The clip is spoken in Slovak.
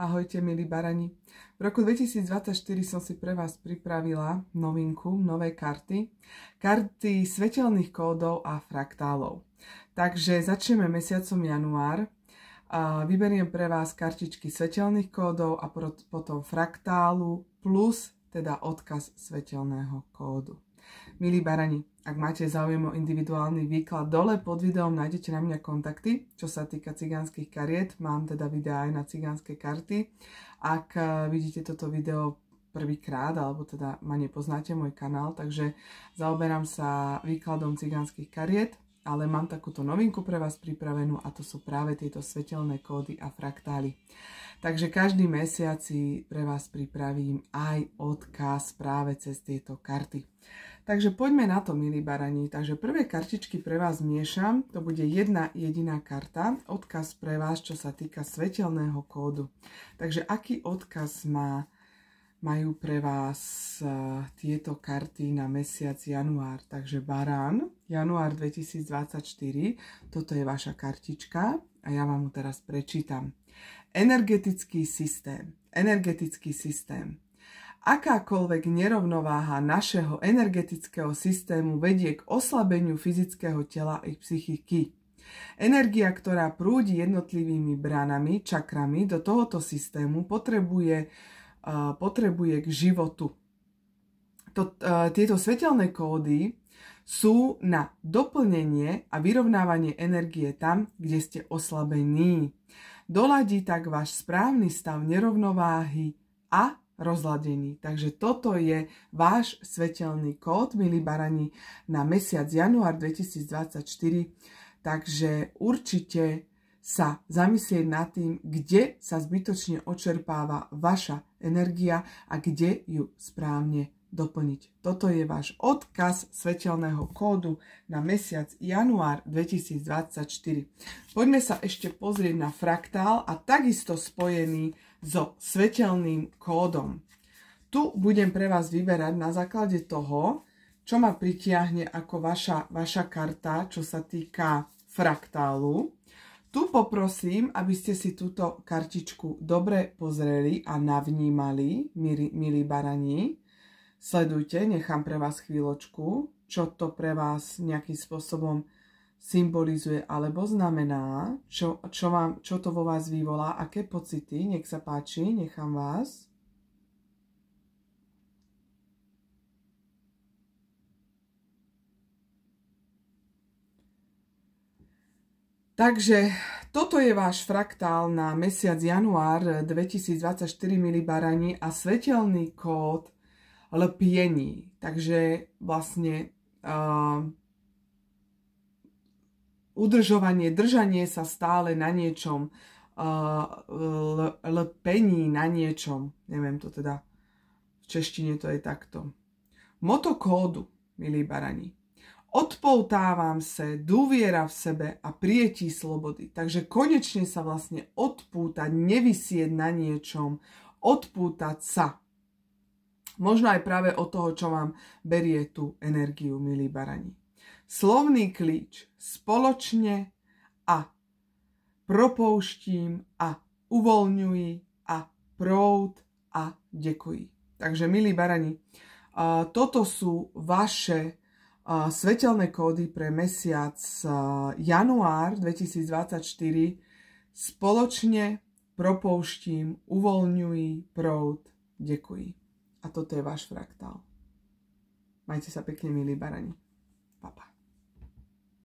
Ahojte, milí barani. V roku 2024 som si pre vás pripravila novinku, nové karty. Karty svetelných kódov a fraktálov. Takže začneme mesiacom január. Vyberiem pre vás kartičky svetelných kódov a potom fraktálu plus teda odkaz svetelného kódu. Milí barani, ak máte záujem o individuálny výklad, dole pod videom nájdete na mňa kontakty, čo sa týka cigánskych kariet. Mám teda videá aj na cigánske karty. Ak eh, vidíte toto video prvýkrát, alebo teda ma nepoznáte môj kanál, takže zaoberám sa výkladom cigánskych kariet, ale mám takúto novinku pre vás pripravenú a to sú práve tieto svetelné kódy a fraktály. Takže každý mesiac si pre vás pripravím aj odkaz práve cez tieto karty. Takže poďme na to, milí barani. Takže prvé kartičky pre vás miešam. To bude jedna jediná karta. Odkaz pre vás, čo sa týka svetelného kódu. Takže aký odkaz má majú pre vás eh, tieto karty na mesiac január. Takže barán, január 2024. Toto je vaša kartička a ja vám ju teraz prečítam. Energetický systém. Energetický systém. Akákoľvek nerovnováha našeho energetického systému vedie k oslabeniu fyzického tela i psychiky. Energia, ktorá prúdi jednotlivými branami, čakrami do tohoto systému, potrebuje, uh, potrebuje k životu to, uh, tieto svetelné kódy sú na doplnenie a vyrovnávanie energie tam, kde ste oslabení. Doladí tak váš správny stav nerovnováhy a rozladený. Takže toto je váš svetelný kód, milí barani, na mesiac január 2024. Takže určite sa zamyslieť nad tým, kde sa zbytočne očerpáva vaša energia a kde ju správne doplniť. Toto je váš odkaz svetelného kódu na mesiac január 2024. Poďme sa ešte pozrieť na fraktál a takisto spojený so svetelným kódom. Tu budem pre vás vyberať na základe toho, čo ma pritiahne ako vaša, vaša karta, čo sa týka fraktálu. Tu poprosím, aby ste si túto kartičku dobre pozreli a navnímali, milí, milí barani. Sledujte, nechám pre vás chvíľočku, čo to pre vás nejakým spôsobom symbolizuje alebo znamená, čo, čo, vám, čo to vo vás vyvolá, aké pocity, nech sa páči, nechám vás. Takže toto je váš fraktál na mesiac január 2024 milí barani a svetelný kód lpiení. Takže vlastne uh, udržovanie, držanie sa stále na niečom, uh, lpení na niečom. Neviem to teda, v češtine to je takto. Motokódu, milí barani. Odpoutávam se, dôviera v sebe a prietí slobody. Takže konečne sa vlastne odpútať, nevysieť na niečom, odpútať sa. Možno aj práve od toho, čo vám berie tú energiu, milí barani. Slovný klíč spoločne a propouštím a uvoľňuj a proud a dekuj. Takže, milí barani, toto sú vaše svetelné kódy pre mesiac január 2024 spoločne propouštím, uvoľňuj, proud, dekuj. A toto je váš fraktál. Majte sa pekne, milí barani. Pa, pa.